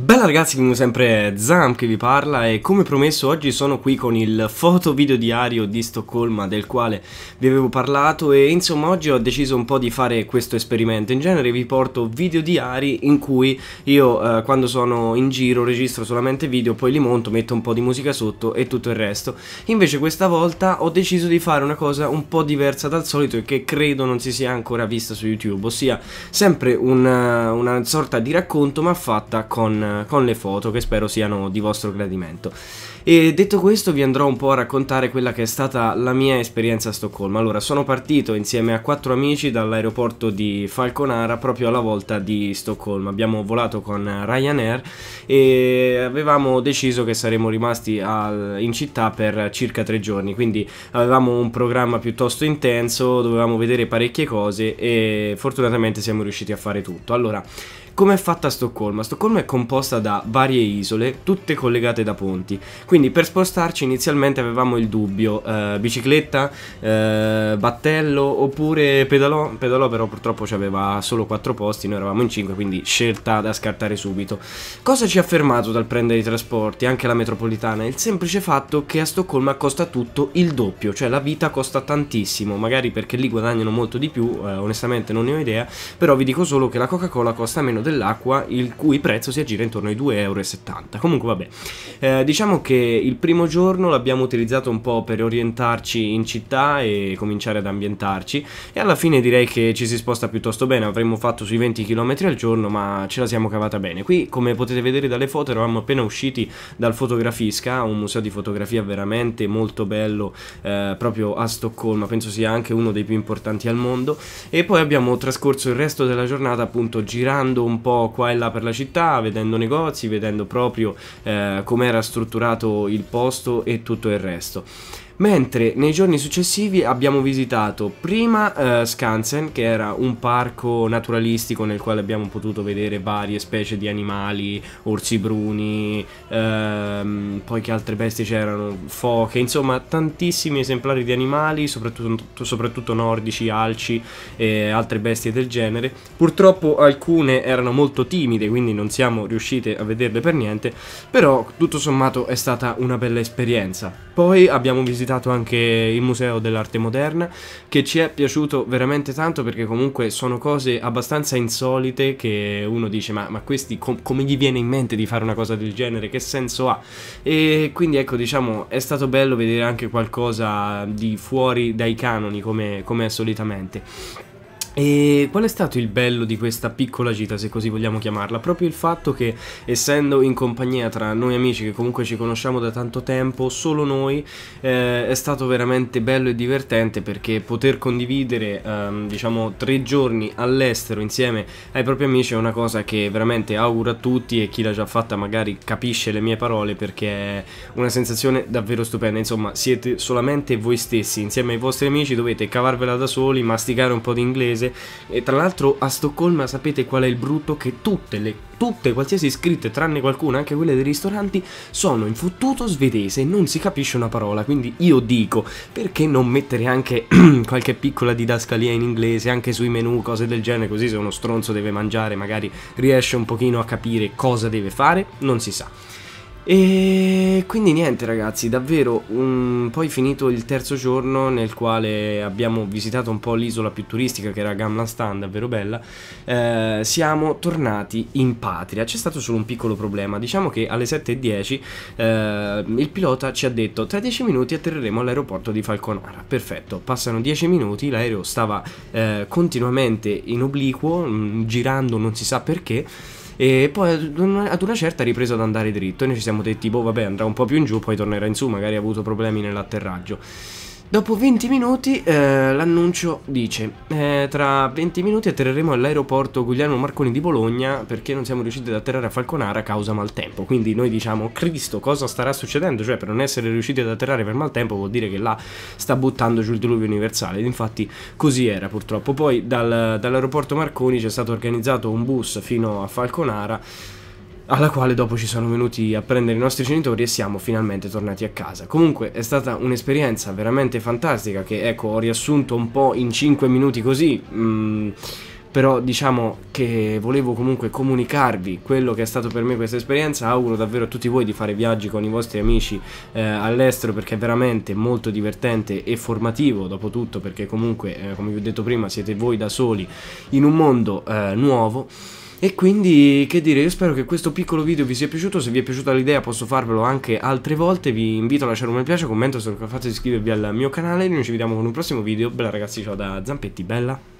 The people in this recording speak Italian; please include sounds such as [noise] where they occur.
Bella ragazzi, come sempre è Zam che vi parla e come promesso oggi sono qui con il foto video diario di Stoccolma del quale vi avevo parlato e insomma oggi ho deciso un po' di fare questo esperimento. In genere vi porto video diari in cui io eh, quando sono in giro registro solamente video, poi li monto, metto un po' di musica sotto e tutto il resto. Invece questa volta ho deciso di fare una cosa un po' diversa dal solito e che credo non si sia ancora vista su YouTube, ossia sempre una, eh, una sorta di racconto ma fatta con con, le foto che spero siano di vostro gradimento. E detto questo vi andrò un po' a raccontare quella che è stata la mia esperienza a Stoccolma. Allora, sono partito insieme a quattro amici dall'aeroporto di Falconara proprio alla volta di Stoccolma. Abbiamo volato con Ryanair e avevamo deciso che saremmo rimasti al, in città per circa tre giorni, quindi avevamo un programma piuttosto intenso, dovevamo vedere parecchie cose e fortunatamente siamo riusciti a fare tutto. Allora, come è fatta Stoccolma? Stoccolma è composta da varie isole, tutte collegate da ponti. Quindi per spostarci inizialmente avevamo il dubbio, eh, bicicletta, eh, battello oppure pedalò. Pedalò però purtroppo ci aveva solo 4 posti, noi eravamo in 5, quindi scelta da scartare subito. Cosa ci ha fermato dal prendere i trasporti, anche la metropolitana? Il semplice fatto che a Stoccolma costa tutto il doppio, cioè la vita costa tantissimo, magari perché lì guadagnano molto di più, eh, onestamente non ne ho idea, però vi dico solo che la Coca-Cola costa meno del dell'acqua il cui prezzo si aggira intorno ai 2,70 euro. Comunque vabbè, eh, diciamo che il primo giorno l'abbiamo utilizzato un po' per orientarci in città e cominciare ad ambientarci e alla fine direi che ci si sposta piuttosto bene, avremmo fatto sui 20 km al giorno ma ce la siamo cavata bene. Qui come potete vedere dalle foto eravamo appena usciti dal Fotografisca, un museo di fotografia veramente molto bello eh, proprio a Stoccolma, penso sia anche uno dei più importanti al mondo e poi abbiamo trascorso il resto della giornata appunto girando un po' qua e là per la città, vedendo negozi, vedendo proprio eh, come era strutturato il posto e tutto il resto mentre nei giorni successivi abbiamo visitato prima eh, Skansen, che era un parco naturalistico nel quale abbiamo potuto vedere varie specie di animali, orsi bruni, ehm, poi che altre bestie c'erano, foche, insomma tantissimi esemplari di animali, soprattutto, soprattutto nordici, alci e altre bestie del genere. Purtroppo alcune erano molto timide, quindi non siamo riuscite a vederle per niente, però tutto sommato è stata una bella esperienza. Poi abbiamo visitato visitato anche il Museo dell'Arte Moderna, che ci è piaciuto veramente tanto perché comunque sono cose abbastanza insolite che uno dice ma, ma questi com come gli viene in mente di fare una cosa del genere, che senso ha? E quindi ecco diciamo è stato bello vedere anche qualcosa di fuori dai canoni come, come è solitamente. E qual è stato il bello di questa piccola gita, se così vogliamo chiamarla? Proprio il fatto che, essendo in compagnia tra noi amici che comunque ci conosciamo da tanto tempo, solo noi, eh, è stato veramente bello e divertente perché poter condividere, ehm, diciamo, tre giorni all'estero insieme ai propri amici è una cosa che veramente auguro a tutti e chi l'ha già fatta magari capisce le mie parole perché è una sensazione davvero stupenda. Insomma, siete solamente voi stessi, insieme ai vostri amici dovete cavarvela da soli, masticare un po' di inglese veramente. E tra l'altro a Stoccolma sapete qual è il brutto? Che tutte le tutte, qualsiasi iscritte, tranne qualcuna, anche quelle dei ristoranti, sono in fottuto svedese e non si capisce una parola. Quindi io dico, perché non mettere anche [clears throat] qualche piccola didascalia in inglese, anche sui menu, cose del genere, così se uno stronzo deve mangiare magari riesce un pochino a capire cosa deve fare, non si sa. E quindi niente ragazzi, davvero, un... poi finito il terzo giorno nel quale abbiamo visitato un po' l'isola più turistica che era Gamla Stan, davvero bella, eh, siamo tornati in patria. C'è stato solo un piccolo problema, diciamo che alle 7.10 eh, il pilota ci ha detto tra 10 minuti atterreremo all'aeroporto di Falconara. Perfetto, passano 10 minuti, l'aereo stava eh, continuamente in obliquo, mm, girando non si sa perché. E poi ad una certa ha ripreso ad andare dritto e noi ci siamo detti, boh vabbè andrà un po' più in giù, poi tornerà in su, magari ha avuto problemi nell'atterraggio. Dopo 20 minuti eh, l'annuncio dice eh, Tra 20 minuti atterreremo all'aeroporto Guglielmo Marconi di Bologna Perché non siamo riusciti ad atterrare a Falconara a causa maltempo Quindi noi diciamo Cristo cosa starà succedendo? Cioè per non essere riusciti ad atterrare per maltempo vuol dire che là sta buttando giù il diluvio universale Ed infatti così era purtroppo Poi dal, dall'aeroporto Marconi c'è stato organizzato un bus fino a Falconara alla quale dopo ci sono venuti a prendere i nostri genitori e siamo finalmente tornati a casa. Comunque è stata un'esperienza veramente fantastica che ecco ho riassunto un po' in 5 minuti così. Mm, però diciamo che volevo comunque comunicarvi quello che è stato per me questa esperienza, auguro davvero a tutti voi di fare viaggi con i vostri amici eh, all'estero perché è veramente molto divertente e formativo dopo tutto perché comunque eh, come vi ho detto prima siete voi da soli in un mondo eh, nuovo e quindi, che dire, io spero che questo piccolo video vi sia piaciuto, se vi è piaciuta l'idea posso farvelo anche altre volte, vi invito a lasciare un bel piace, commento se lo fate, iscrivervi al mio canale, noi ci vediamo con un prossimo video, bella ragazzi, ciao da Zampetti, bella!